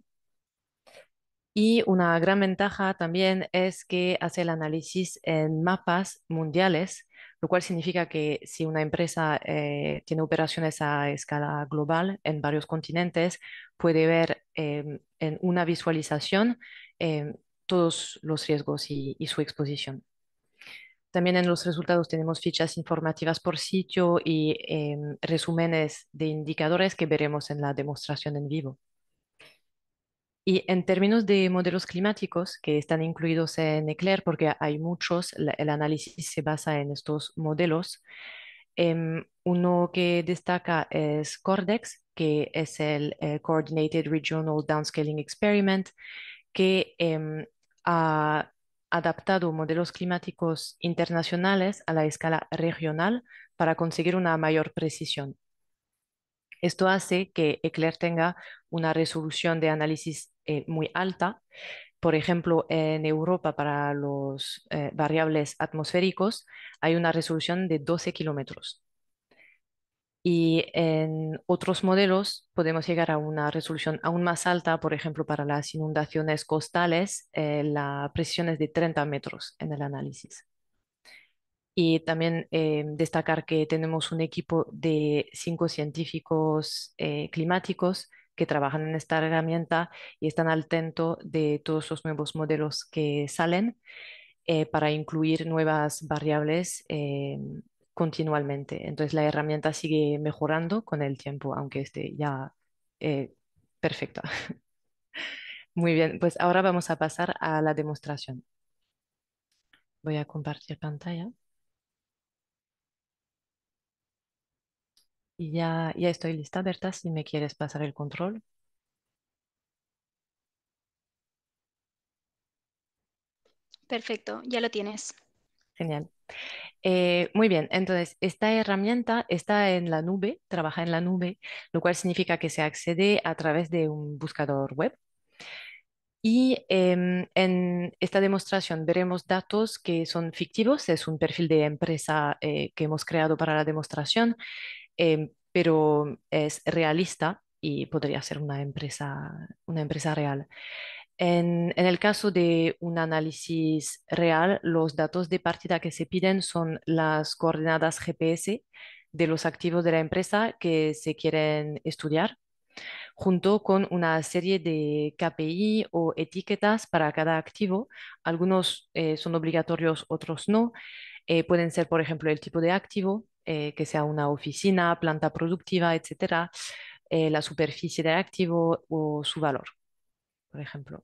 Y una gran ventaja también es que hace el análisis en mapas mundiales, lo cual significa que si una empresa eh, tiene operaciones a escala global en varios continentes, puede ver em, en una visualización em, todos los riesgos y, su exposición. También en los resultados tenemos fichas informativas por sitio y em, resúmenes de indicadores que veremos en la demostración en vivo. Y en términos de modelos climáticos que están incluidos en ECLAIR, porque hay muchos, el análisis se basa en estos modelos. Em, uno que destaca es Cordex, que es el eh, Coordinated Regional Downscaling Experiment, que em, ha adaptado modelos climáticos internacionales a la escala regional para conseguir una mayor precisión. Esto hace que Eclair tenga una resolución de análisis eh, muy alta. Por ejemplo, en Europa para los eh, variables atmosféricos hay una resolución de 12 kilómetros. Y en otros modelos podemos llegar a una resolución aún más alta, por ejemplo, para las inundaciones costales, eh, la precisión es de 30 metros en el análisis. Y también eh, destacar que tenemos un equipo de cinco científicos eh, climáticos que trabajan en esta herramienta y están al tanto de todos los nuevos modelos que salen eh, para incluir nuevas variables continuamente. Entonces la herramienta sigue mejorando con el tiempo, aunque esté ya perfecta. Muy bien, pues ahora vamos a pasar a la demostración. Voy a compartir pantalla. ya, ya estoy lista, Berta, si me quieres pasar el control. Perfecto, ya lo tienes. Genial. Eh, muy bien, entonces esta herramienta está en la nube, trabaja en la nube, lo cual significa que se accede a través de un buscador web. Y em, en esta demostración veremos datos que son fictivos, es un perfil de empresa eh, que hemos creado para la demostración Em, pero es realista y podría ser una empresa, una empresa real. En, el caso de un análisis real, los datos de partida que se piden son las coordenadas GPS de los activos de la empresa que se quieren estudiar, junto con una serie de KPI o etiquetas para cada activo. Algunos eh, son obligatorios, otros no. Eh, pueden ser, por ejemplo, el tipo de activo, eh, que sea una oficina, planta productiva, etcétera, eh, la superficie del activo o su valor, por ejemplo.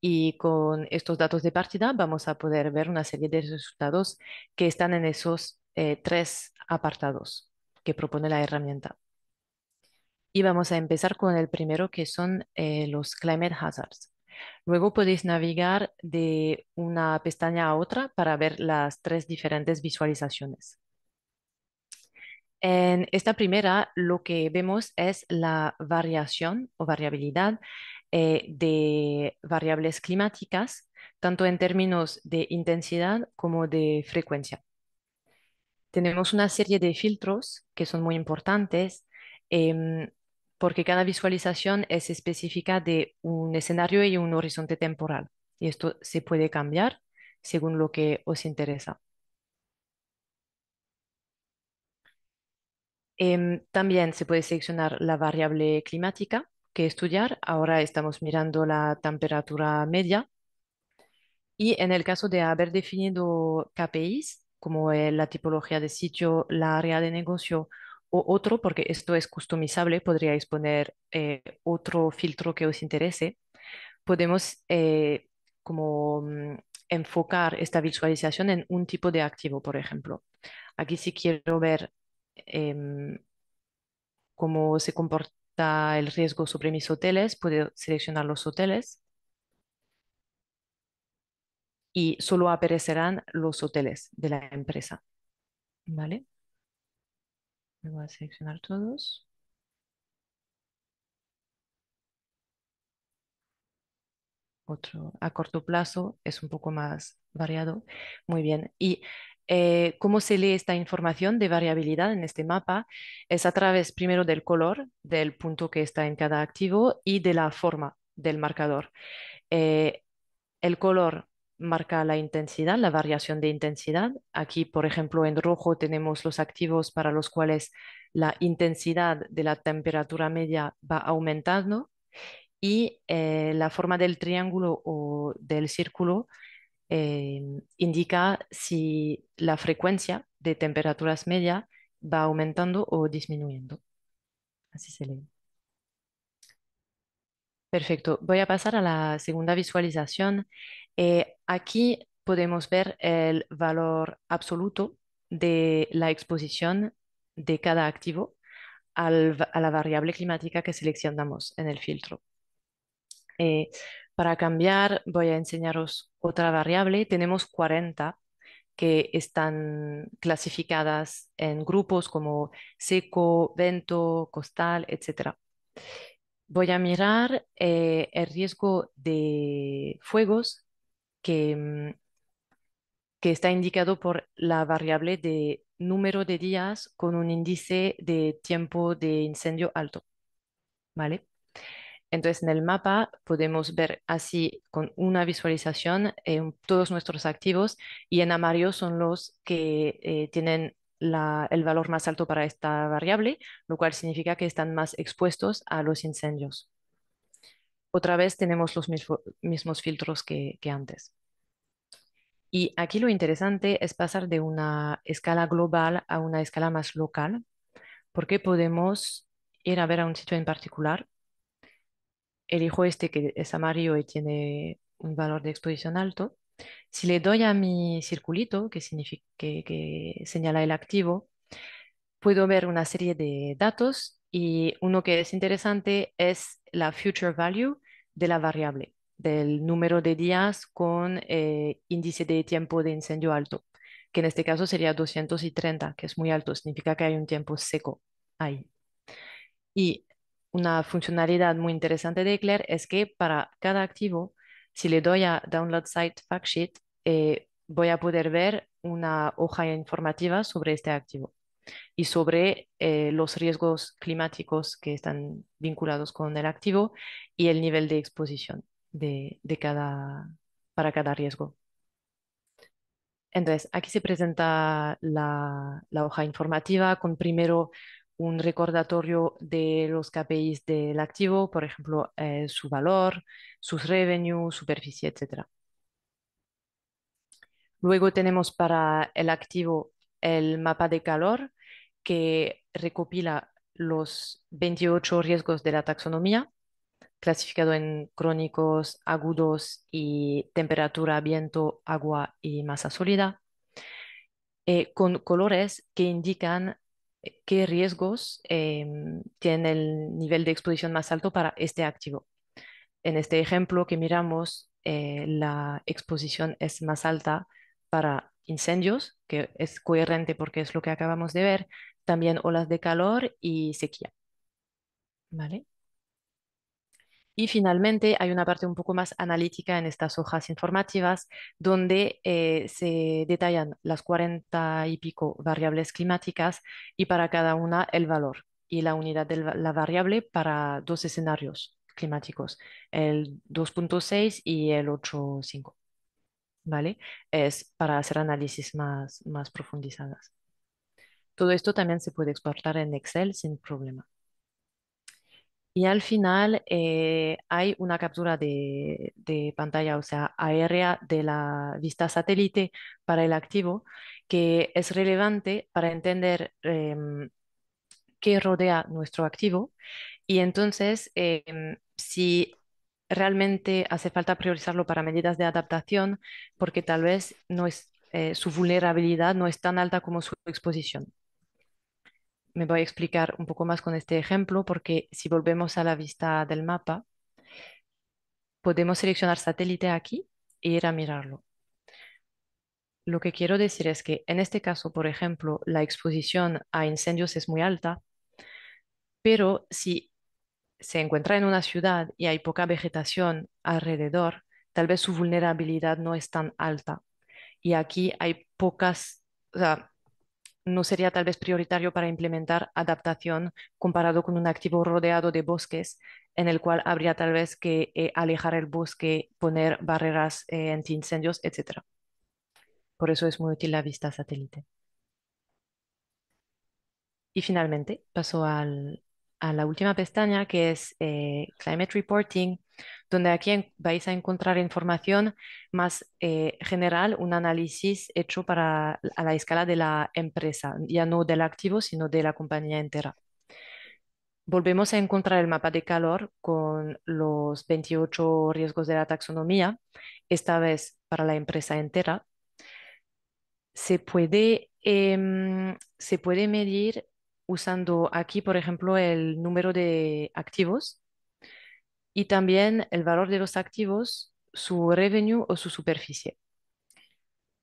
Y con estos datos de partida vamos a poder ver una serie de resultados que están en esos eh, tres apartados que propone la herramienta. Y vamos a empezar con el primero, que son los Climate Hazards. Luego podéis navegar de una pestaña a otra para ver las tres diferentes visualizaciones. En esta primera, lo que vemos es la variación o variabilidad eh, de variables climáticas, tanto en términos de intensidad como de frecuencia. Tenemos una serie de filtros que son muy importantes em, porque cada visualización es específica de un escenario y un horizonte temporal. Y esto se puede cambiar según lo que os interesa. Em, también se puede seleccionar la variable climática que estudiar. Ahora estamos mirando la temperatura media. Y en el caso de haber definido KPIs, como eh, la tipología de sitio, la área de negocio o otro, porque esto es customizable, podríais poner eh, otro filtro que os interese. Podemos eh, como mm, enfocar esta visualización en un tipo de activo, por ejemplo. Aquí si quiero ver Em, cómo se comporta el riesgo sobre mis hoteles, puedo seleccionar los hoteles y solo aparecerán los hoteles de la empresa. ¿Vale? Me voy a seleccionar todos. Otro a corto plazo es un poco más variado. Muy bien. Y eh, ¿Cómo se lee esta información de variabilidad en este mapa? Es a través primero del color, del punto que está en cada activo y de la forma del marcador. Eh, el color marca la intensidad, la variación de intensidad. Aquí, por ejemplo, en rojo tenemos los activos para los cuales la intensidad de la temperatura media va aumentando y eh, la forma del triángulo o del círculo Em, indica si la frecuencia de temperaturas media va aumentando o disminuyendo. Así se lee. Perfecto. Voy a pasar a la segunda visualización. Eh, aquí podemos ver el valor absoluto de la exposición de cada activo a la variable climática que seleccionamos en el filtro. Eh, para cambiar, voy a enseñaros otra variable, tenemos 40 que están clasificadas en grupos como seco, vento, costal, etc. Voy a mirar eh, el riesgo de fuegos que, mm, que está indicado por la variable de número de días con un índice de tiempo de incendio alto. ¿Vale? Entonces, en el mapa podemos ver así con una visualización em, todos nuestros activos y en amarillo son los que eh, tienen el valor más alto para esta variable, lo cual significa que están más expuestos a los incendios. Otra vez tenemos los mismos filtros que antes. Y aquí lo interesante es pasar de una escala global a una escala más local, porque podemos ir a ver a un sitio en particular elijo este que es amarillo y tiene un valor de exposición alto, si le doy a mi circulito, que, que, señala el activo, puedo ver una serie de datos y uno que es interesante es la future value de la variable, del número de días con eh, índice de tiempo de incendio alto, que en este caso sería 230, que es muy alto, significa que hay un tiempo seco ahí. Y una funcionalidad muy interesante de Eclair es que para cada activo, si le doy a Download Site Fact Sheet, eh, voy a poder ver una hoja informativa sobre este activo y sobre eh, los riesgos climáticos que están vinculados con el activo y el nivel de exposición de, cada, para cada riesgo. Entonces, aquí se presenta la, la hoja informativa con primero un recordatorio de los KPIs del activo, por ejemplo, eh, su valor, sus revenues, superficie, etc. Luego tenemos para el activo el mapa de calor que recopila los 28 riesgos de la taxonomía, clasificado en crónicos, agudos y temperatura, viento, agua y masa sólida, eh, con colores que indican eh, qué riesgos em, tiene el nivel de exposición más alto para este activo. En este ejemplo que miramos, eh, la exposición es más alta para incendios, que es coherente porque es lo que acabamos de ver, también olas de calor y sequía. ¿Vale? Y finalmente hay una parte un poco más analítica en estas hojas informativas donde eh, se detallan las 40 y pico variables climáticas y para cada una el valor y la unidad de la variable para dos escenarios climáticos, el 2.6 y el 8.5. ¿Vale? Es para hacer análisis más, más profundizadas. Todo esto también se puede exportar en Excel sin problema. Y al final eh, hay una captura de, pantalla, o sea, aérea de la vista satélite para el activo, que es relevante para entender em, qué rodea nuestro activo. Y entonces, em, si realmente hace falta priorizarlo para medidas de adaptación, porque tal vez no es, eh, su vulnerabilidad no es tan alta como su exposición me voy a explicar un poco más con este ejemplo porque si volvemos a la vista del mapa, podemos seleccionar satélite aquí e ir a mirarlo. Lo que quiero decir es que en este caso, por ejemplo, la exposición a incendios es muy alta, pero si se encuentra en una ciudad y hay poca vegetación alrededor, tal vez su vulnerabilidad no es tan alta. Y aquí hay pocas, o no sería tal vez prioritario para implementar adaptación comparado con un activo rodeado de bosques, en el cual habría tal vez que eh, alejar el bosque, poner barreras eh, antiincendios, etc. Por eso es muy útil la vista satélite. Y finalmente paso al, a la última pestaña que es eh, Climate Reporting, donde aquí vais a encontrar información más eh, general, un análisis hecho para, a la escala de la empresa, ya no del activo, sino de la compañía entera. Volvemos a encontrar el mapa de calor con los 28 riesgos de la taxonomía, esta vez para la empresa entera. Se puede, em, se puede medir usando aquí, por ejemplo, el número de activos y también el valor de los activos, su revenue o su superficie.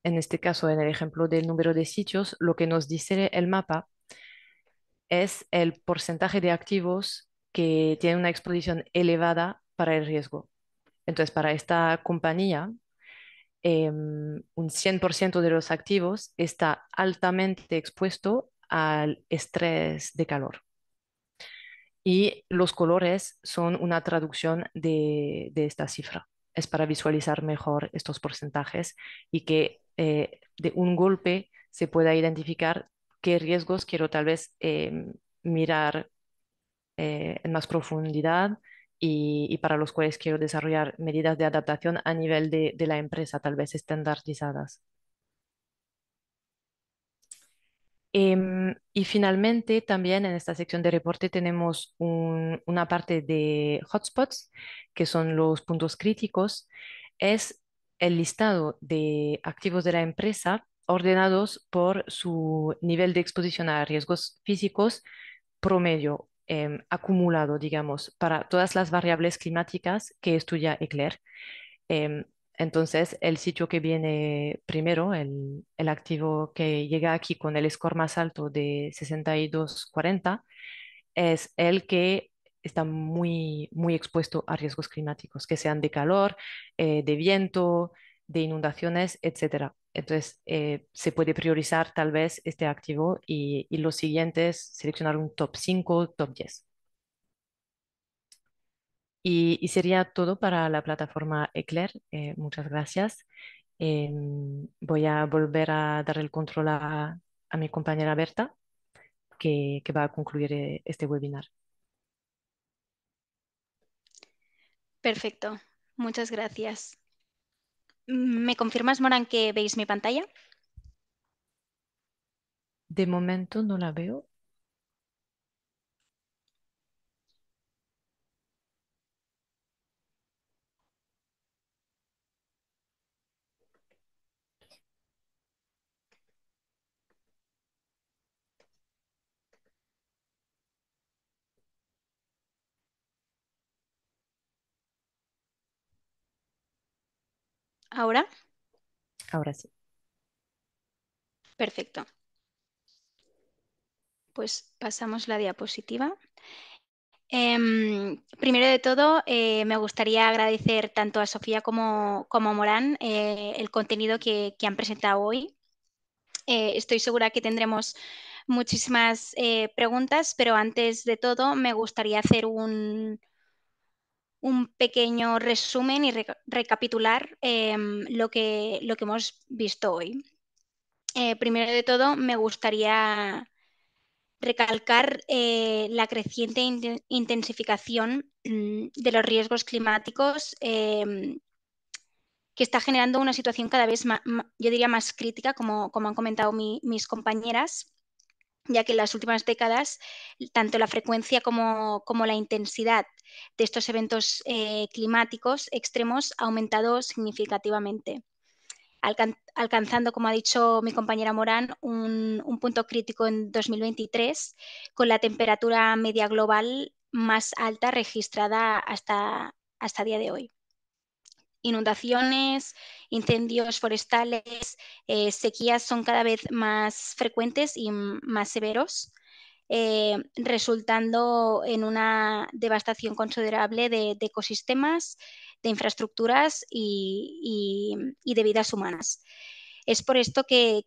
En este caso, en el ejemplo del número de sitios, lo que nos dice el mapa es el porcentaje de activos que tiene una exposición elevada para el riesgo. Entonces, para esta compañía, em, un 100% de los activos está altamente expuesto al estrés de calor. Y los colores son una traducción de, esta cifra. Es para visualizar mejor estos porcentajes y que eh, de un golpe se pueda identificar qué riesgos quiero tal vez em, mirar eh, en más profundidad y, para los cuales quiero desarrollar medidas de adaptación a nivel de, de la empresa, tal vez estandarizadas. Y finalmente, también en esta sección de reporte tenemos una parte de hotspots, que son los puntos críticos. Es el listado de activos de la empresa ordenados por su nivel de exposición a riesgos físicos promedio em, acumulado, digamos, para todas las variables climáticas que estudia ECLER. Em, entonces, el sitio que viene primero, el, activo que llega aquí con el score más alto de 6240, es el que está muy, muy expuesto a riesgos climáticos, que sean de calor, eh, de viento, de inundaciones, etc. Entonces, eh, se puede priorizar tal vez este activo y, y los siguientes, seleccionar un top 5, top 10. Y, sería todo para la plataforma Eclair. Eh, muchas gracias. Em, voy a volver a dar el control a, mi compañera Berta, que, que va a concluir eh, este webinar. Perfecto, muchas gracias. ¿Me confirmas, Moran, que veis mi pantalla? De momento no la veo. ¿Ahora? Ahora sí. Perfecto. Pues pasamos la diapositiva. Em, primero de todo, eh, me gustaría agradecer tanto a Sofía como, como a Morán eh, el contenido que, que, han presentado hoy. Eh, estoy segura que tendremos muchísimas preguntas, pero antes de todo me gustaría hacer un, un pequeño resumen y recapitular em, lo, que, lo que hemos visto hoy. Eh, primero de todo, me gustaría recalcar eh, la creciente intensificación mm, de los riesgos climáticos em, que está generando una situación cada vez, yo diría, más crítica, como, han comentado mis compañeras ya que en las últimas décadas tanto la frecuencia como, la intensidad de estos eventos eh, climáticos extremos ha aumentado significativamente, alcanzando, como ha dicho mi compañera Morán, un, un, punto crítico en 2023 con la temperatura media global más alta registrada hasta, hasta día de hoy inundaciones, incendios forestales, eh, sequías son cada vez más frecuentes y más severos, eh, resultando en una devastación considerable de, ecosistemas, de infraestructuras y, de vidas humanas. Es por esto que,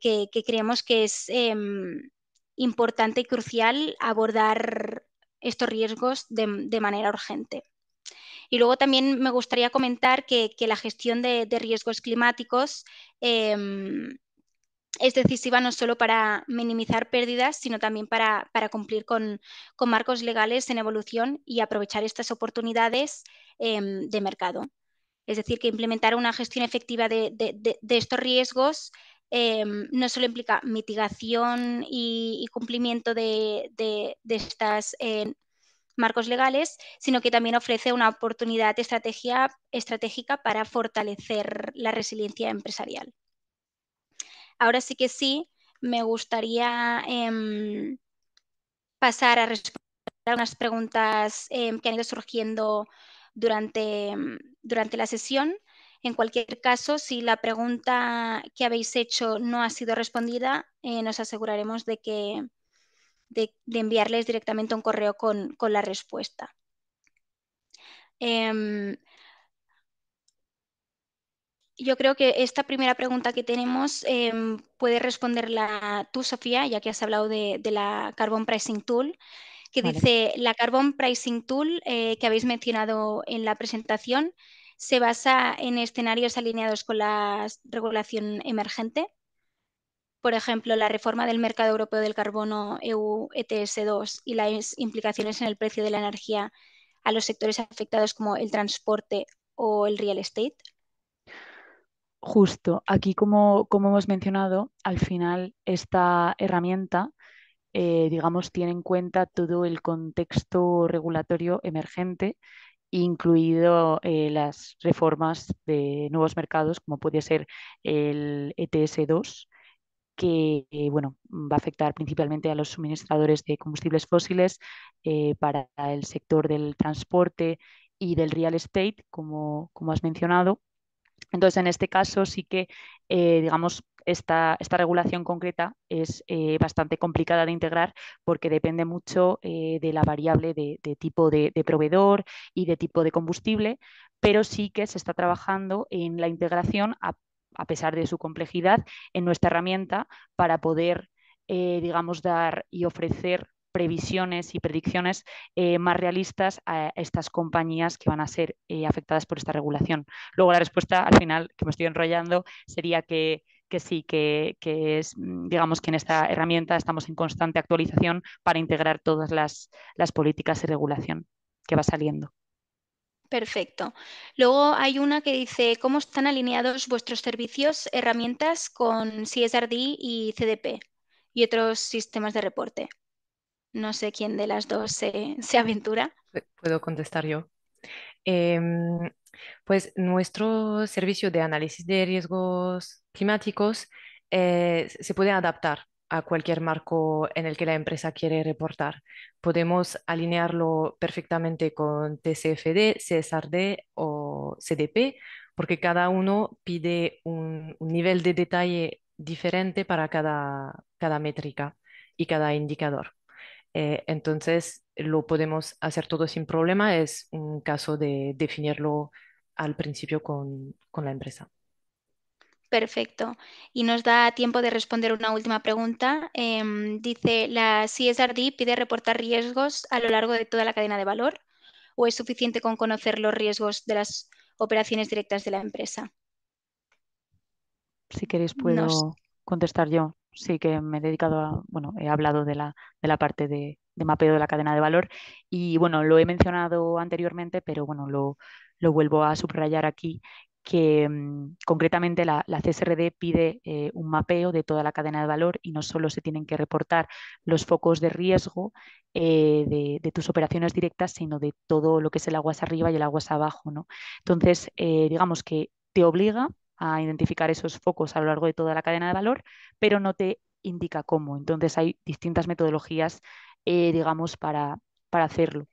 creemos que es em, importante y crucial abordar estos riesgos de manera urgente. Y luego también me gustaría comentar que, la gestión de, riesgos climáticos em, es decisiva no solo para minimizar pérdidas, sino también para, cumplir con, marcos legales en evolución y aprovechar estas oportunidades em, de mercado. Es decir, que implementar una gestión efectiva de, estos riesgos em, no solo implica mitigación y, cumplimiento de, estas eh, marcos legales, sino que también ofrece una oportunidad estrategia, estratégica para fortalecer la resiliencia empresarial. Ahora sí que sí, me gustaría em, pasar a responder a unas preguntas em, que han ido surgiendo durante, em, durante la sesión. En cualquier caso, si la pregunta que habéis hecho no ha sido respondida, eh, nos aseguraremos de que, de, enviarles directamente un correo con, la respuesta. Em, yo creo que esta primera pregunta que tenemos em, puede responderla tú, Sofía, ya que has hablado de, la Carbon Pricing Tool, que dice, la Carbon Pricing Tool eh, que habéis mencionado en la presentación se basa en escenarios alineados con la regulación emergente por ejemplo, la reforma del mercado europeo del carbono EU ETS2 y las implicaciones en el precio de la energía a los sectores afectados como el transporte o el real estate? Justo, aquí como, hemos mencionado, al final esta herramienta, eh, digamos, tiene en cuenta todo el contexto regulatorio emergente, incluido eh, las reformas de nuevos mercados, como puede ser el ETS2, que eh, bueno, va a afectar principalmente a los suministradores de combustibles fósiles eh, para el sector del transporte y del real estate, como, como has mencionado. Entonces, en este caso sí que, eh, digamos, esta, esta, regulación concreta es bastante complicada de integrar porque depende mucho de la variable de, tipo de, de, proveedor y de tipo de combustible, pero sí que se está trabajando en la integración a a pesar de su complejidad, en nuestra herramienta para poder, eh, digamos, dar y ofrecer previsiones y predicciones eh, más realistas a estas compañías que van a ser eh, afectadas por esta regulación. Luego la respuesta al final, que me estoy enrollando, sería que, sí, que, es, mm, digamos que en esta herramienta estamos en constante actualización para integrar todas las, las políticas y regulación que va saliendo. Perfecto. Luego hay una que dice, ¿cómo están alineados vuestros servicios, herramientas con CSRD y CDP y otros sistemas de reporte? No sé quién de las dos se, aventura. Puedo contestar yo. Em, pues nuestro servicio de análisis de riesgos climáticos eh, se puede adaptar a cualquier marco en el que la empresa quiere reportar. Podemos alinearlo perfectamente con TCFD, CSRD o CDP, porque cada uno pide un, nivel de detalle diferente para cada, métrica y cada indicador. Eh, entonces, lo podemos hacer todo sin problema. Es un caso de definirlo al principio con la empresa. Perfecto. Y nos da tiempo de responder una última pregunta. Em, dice, ¿la CSRD pide reportar riesgos a lo largo de toda la cadena de valor o es suficiente con conocer los riesgos de las operaciones directas de la empresa? Si queréis puedo contestar yo. Sí que me he dedicado a, bueno, he hablado de la, parte de, mapeo de la cadena de valor y bueno, lo he mencionado anteriormente, pero bueno, lo vuelvo a subrayar aquí, que mm, concretamente la, CSRD pide eh, un mapeo de toda la cadena de valor y no solo se tienen que reportar los focos de riesgo eh, de, tus operaciones directas, sino de todo lo que es el aguas arriba y el aguas abajo. Entonces, eh, digamos que te obliga a identificar esos focos a lo largo de toda la cadena de valor, pero no te indica cómo. Entonces, hay distintas metodologías, digamos, para, para hacerlo.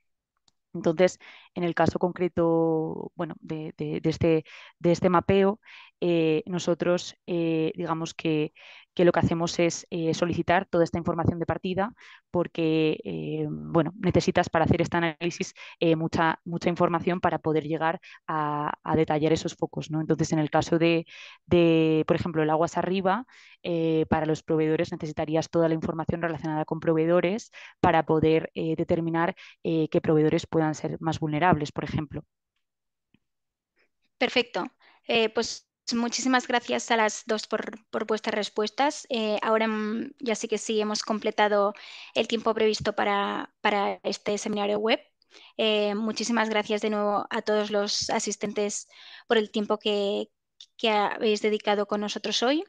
Entonces, en el caso concreto bueno, de, este, de este mapeo, eh, nosotros eh, digamos que, lo que hacemos es eh, solicitar toda esta información de partida porque bueno, necesitas para hacer este análisis mucha, mucha información para poder llegar a, detallar esos focos. ¿no? Entonces, en el caso de, por ejemplo, el aguas arriba, para los proveedores necesitarías toda la información relacionada con proveedores para poder determinar qué proveedores puedan ser más vulnerables, por ejemplo. Perfecto. pues muchísimas gracias a las dos por, vuestras respuestas. Eh, ahora mm, ya sí que sí hemos completado el tiempo previsto para, este seminario web. Eh, muchísimas gracias de nuevo a todos los asistentes por el tiempo que, habéis dedicado con nosotros hoy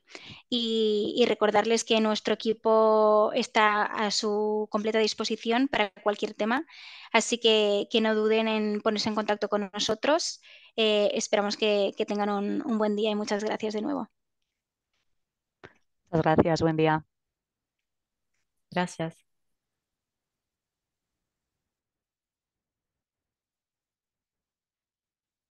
y, y, recordarles que nuestro equipo está a su completa disposición para cualquier tema, así que, que no duden en ponerse en contacto con nosotros eh, esperamos que, tengan un, un buen día y muchas gracias de nuevo. Muchas gracias, buen día. Gracias.